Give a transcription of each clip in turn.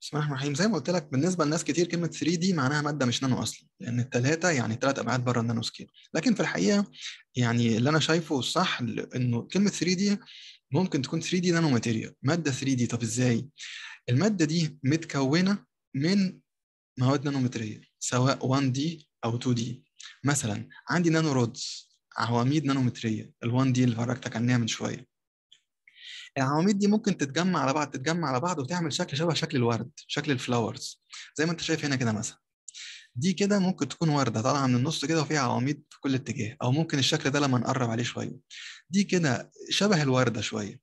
بسم الله الرحمن الرحيم زي ما قلت لك بالنسبه لناس كتير كلمه 3 دي معناها ماده مش نانو اصلا لان الثلاثه يعني ثلاث ابعاد بره النانو سكيل لكن في الحقيقه يعني اللي انا شايفه الصح انه كلمه 3 دي ممكن تكون 3 دي نانو ماتيريال ماده 3 دي طب ازاي الماده دي متكونه من مواد نانو ماتيريال سواء 1 دي او 2 دي مثلا عندي نانو رودز عواميد نانو متريه ال1 دي اللي فرجتك عنها من شويه العواميد دي ممكن تتجمع على بعض تتجمع على بعض وتعمل شكل شبه شكل الورد شكل الفلاورز زي ما انت شايف هنا كده مثلا دي كده ممكن تكون ورده طالعه من النص كده وفيها عواميد في كل اتجاه او ممكن الشكل ده لما نقرب عليه شويه دي كده شبه الورده شويه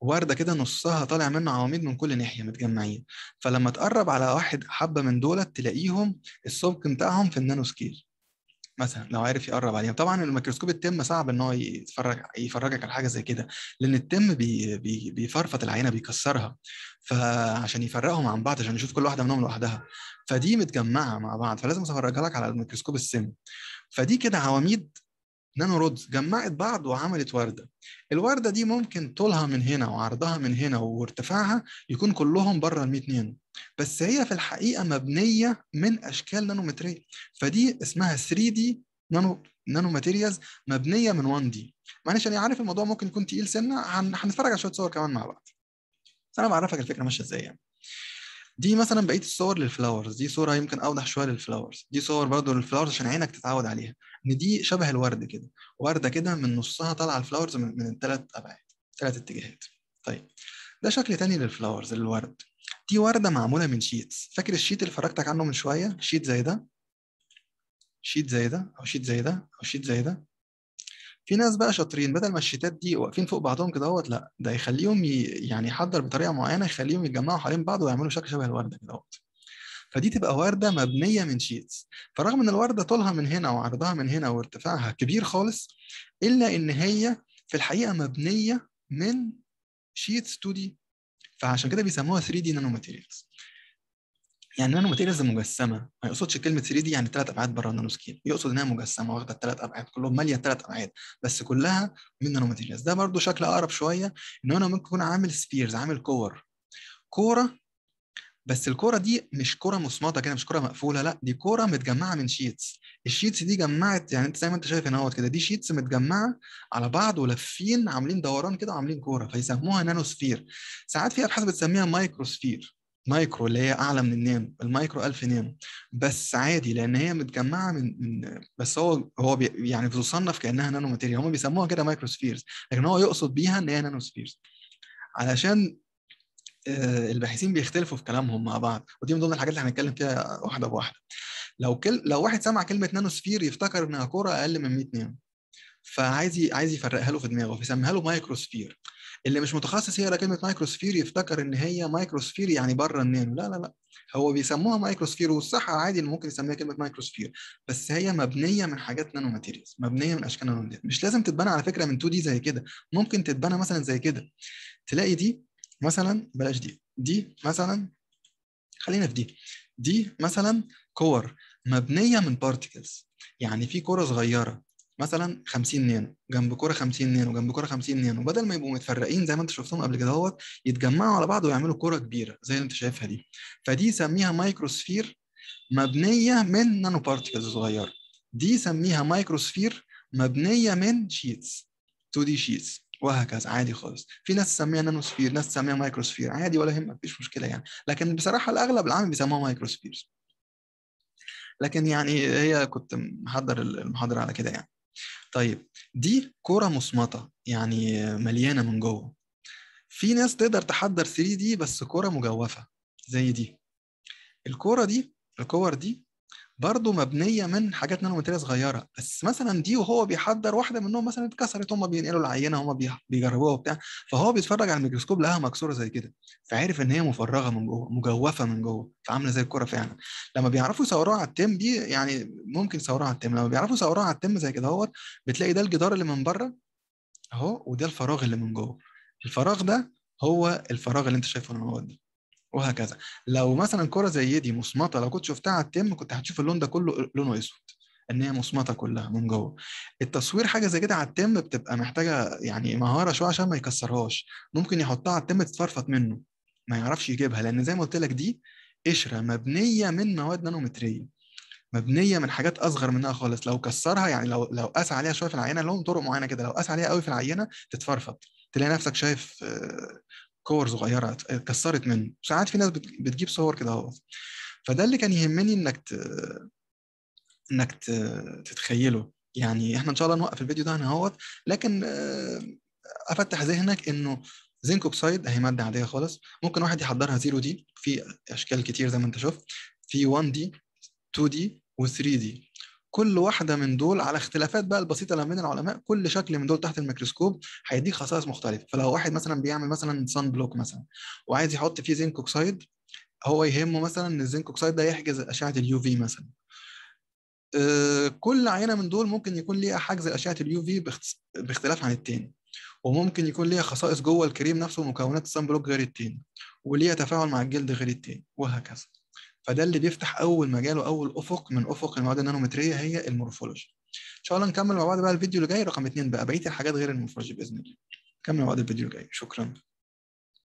ورده كده نصها طالع منه عواميد من كل ناحيه متجمعين فلما تقرب على واحد حبه من دولت تلاقيهم السبك بتاعهم في النانو سكيل مثلا لو عارف يقرب عليها طبعا الميكروسكوب التم صعب ان هو يتفرج يفرجك على حاجه زي كده لان التم بي بي بيفرفط العينه بيكسرها فعشان يفرقهم عن بعض عشان يشوف كل واحده منهم لوحدها فدي متجمعه مع بعض فلازم افرجها لك على الميكروسكوب السم فدي كده عواميد نانو رودز جمعت بعض وعملت ورده الورده دي ممكن طولها من هنا وعرضها من هنا وارتفاعها يكون كلهم بره ال 100 نانو بس هي في الحقيقه مبنيه من اشكال نانومتريه فدي اسمها 3 دي نانو نانو ماتيريالز مبنيه من 1 دي معلش انا عارف الموضوع ممكن يكون تقيل سنه هنتفرج على شويه صور كمان مع بعض انا بعرفك الفكره ماشيه ازاي يعني دي مثلا بقيه الصور للفلاورز دي صوره يمكن اوضح شويه للفلاورز دي صور برضه للفلاورز عشان عينك تتعود عليها ان دي شبه الورد كده ورده كده من نصها طالعه الفلاورز من, الثلاث ابعاد ثلاث اتجاهات طيب ده شكل تاني للفلاورز للورد دي ورده معموله من شيتس فاكر الشيت اللي فرجتك عنه من شويه شيت زي ده شيت زي ده او شيت زي ده او شيت زي ده في ناس بقى شاطرين بدل ما الشيتات دي واقفين فوق بعضهم كده اهوت لا ده يخليهم ي... يعني يحضر بطريقه معينه يخليهم يتجمعوا حوالين بعض ويعملوا شكل شبه الورده كده اهوت فدي تبقى ورده مبنيه من شيتس فرغم ان الورده طولها من هنا وعرضها من هنا وارتفاعها كبير خالص الا ان هي في الحقيقه مبنيه من شيتس 2 دي فعشان كده بيسموها 3 دي نانو ماتيريالز يعني نانو ماتيريالز مجسمه ما يقصدش كلمه 3 دي يعني ثلاث ابعاد بره النانو سكيل يقصد انها مجسمه واخده الثلاث ابعاد كلهم ماليه ثلاث ابعاد بس كلها من نانو ماتيريالز ده برضو شكل اقرب شويه ان انا ممكن اكون عامل سبيرز عامل كور كوره بس الكوره دي مش كوره مصمطه كده مش كوره مقفوله لا دي كوره متجمعه من شيتس الشيتس دي جمعت يعني انت زي ما انت شايف هنا كده دي شيتس متجمعه على بعض ولافين عاملين دوران كده وعاملين كوره فيسموها نانو سفير ساعات في ابحاث بتسميها مايكرو سفير مايكرو اللي هي اعلى من النانو المايكرو 1000 نانو بس عادي لان هي متجمعه من من بس هو هو يعني بتصنف كانها نانو ماتيريال هم بيسموها كده مايكرو سفيرز لكن هو يقصد بيها ان هي نانو سفيرز علشان آه، الباحثين بيختلفوا في كلامهم مع بعض ودي من ضمن الحاجات اللي هنتكلم فيها واحده بواحده لو كل لو واحد سمع كلمه نانو سفير يفتكر انها كره اقل من 100 نانو فعايز ي... عايز يفرقها له في دماغه فيسميها له مايكروسفير اللي مش متخصص يقرا كلمه مايكروسفير يفتكر ان هي مايكروسفير يعني بره النانو لا لا لا هو بيسموها مايكروسفير والصح عادي انه ممكن يسميها كلمه مايكروسفير بس هي مبنيه من حاجات نانو ماتيريالز مبنيه من اشكال نانو ماتيريالز مش لازم تتبنى على فكره من 2 دي زي كده ممكن تتبنى مثلا زي كده تلاقي دي مثلا بلاش دي دي مثلا خلينا في دي دي مثلا كور مبنيه من بارتكلز يعني في كره صغيره مثلا 50 نانو جنب كره 50 نانو جنب كره 50 نانو بدل ما يبقوا متفرقين زي ما انت شفتهم قبل كده اهوت يتجمعوا على بعض ويعملوا كره كبيره زي اللي انت شايفها دي فدي سميها مايكروسفير مبنيه من نانو بارتكلز صغيره دي سميها مايكروسفير مبنيه من شيتس 2 دي شيتس وهكذا عادي خالص في ناس تسميها نانوسفير ناس تسميها مايكروسفير عادي ولا يهمك مفيش مشكله يعني لكن بصراحه الاغلب العام بيسموها مايكروسفير لكن يعني هي كنت محضر المحاضره على كده يعني طيب دي كرة مصمطه يعني مليانة من جوه في ناس تقدر تحضر 3 دي بس كرة مجوفة زي دي الكرة دي الكور دي برضه مبنيه من حاجات نانو ماتيريال صغيره بس مثلا دي وهو بيحضر واحده منهم مثلا اتكسرت هم بينقلوا العينه هم بيجربوها وبتاع فهو بيتفرج على الميكروسكوب لقاها مكسوره زي كده فعرف ان هي مفرغه من جوه مجوفه من جوه فعامله زي الكره فعلا لما بيعرفوا يصوروها على التم دي يعني ممكن يصوروها على التم لما بيعرفوا يصوروها على التم زي كده اهوت بتلاقي ده الجدار اللي من بره اهو وده الفراغ اللي من جوه الفراغ ده هو الفراغ اللي انت شايفه من هو ده وهكذا لو مثلا كره زي دي مصمطه لو كنت شفتها على التم كنت هتشوف اللون ده كله لونه اسود ان هي مصمطه كلها من جوه التصوير حاجه زي كده على التم بتبقى محتاجه يعني مهاره شويه عشان ما يكسرهاش ممكن يحطها على التم تتفرفط منه ما يعرفش يجيبها لان زي ما قلت لك دي قشره مبنيه من مواد نانومتريه مبنيه من حاجات اصغر منها خالص لو كسرها يعني لو لو قاس عليها شويه في العينه لهم طرق معينه كده لو قاس عليها قوي في العينه تتفرفط تلاقي نفسك شايف كور صغيره اتكسرت اه، منه ساعات في ناس بتجيب صور كده اهوت فده اللي كان يهمني انك ت... انك ت... تتخيله يعني احنا ان شاء الله نوقف الفيديو ده هنا اهوت لكن اه، افتح ذهنك انه زنك اوكسيد اهي ماده عاديه خالص ممكن واحد يحضرها 0 دي في اشكال كتير زي ما انت شفت في 1 دي 2 دي و 3 دي كل واحده من دول على اختلافات بقى البسيطه بين العلماء كل شكل من دول تحت الميكروسكوب هيديك خصائص مختلفه فلو واحد مثلا بيعمل مثلا صن بلوك مثلا وعايز يحط فيه زنك اوكسايد هو يهمه مثلا ان الزنك اوكسايد ده يحجز اشعه اليو في مثلا آه، كل عينه من دول ممكن يكون ليها حجز اشعه اليو في باختلاف عن التاني وممكن يكون ليها خصائص جوه الكريم نفسه ومكونات الصن بلوك غير التاني وليها تفاعل مع الجلد غير التاني وهكذا فده اللي بيفتح اول مجال واول افق من افق المواد النانومتريه هي المورفولوجي ان شاء الله نكمل مع بعض بقى الفيديو اللي جاي رقم اثنين بقى بقيه الحاجات غير المورفولوجي باذن الله نكمل مع بعض الفيديو الجاي شكرا